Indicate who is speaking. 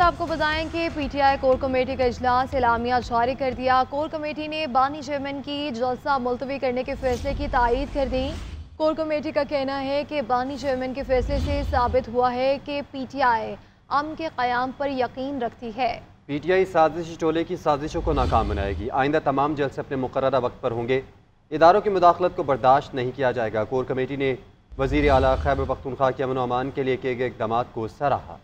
Speaker 1: तो आपको बताएं कि पीटीआई कोर कमेटी का इजलास इलामिया जारी कर दिया कोर कमेटी ने बानी चेयरमैन की जलसा मुलतवी करने के फैसले की तायद कर दी कोर कमेटी का कहना है कि बानी चेयरमैन के फैसले से साबित हुआ है कि पीटीआई अम के क्याम पर
Speaker 2: यकीन रखती है
Speaker 3: पीटीआई साजिश टोले की साजिशों को नाकाम बनाएगी आइंदा तमाम जलसे अपने मुकर वक्त पर होंगे इदारों की मुदाखलत को बर्दाश्त नहीं किया जाएगा कोर कमेटी ने वजीर अली खैबर पख्तनख्वा के अमन अमान के लिए किए गए इकदाम को सराहा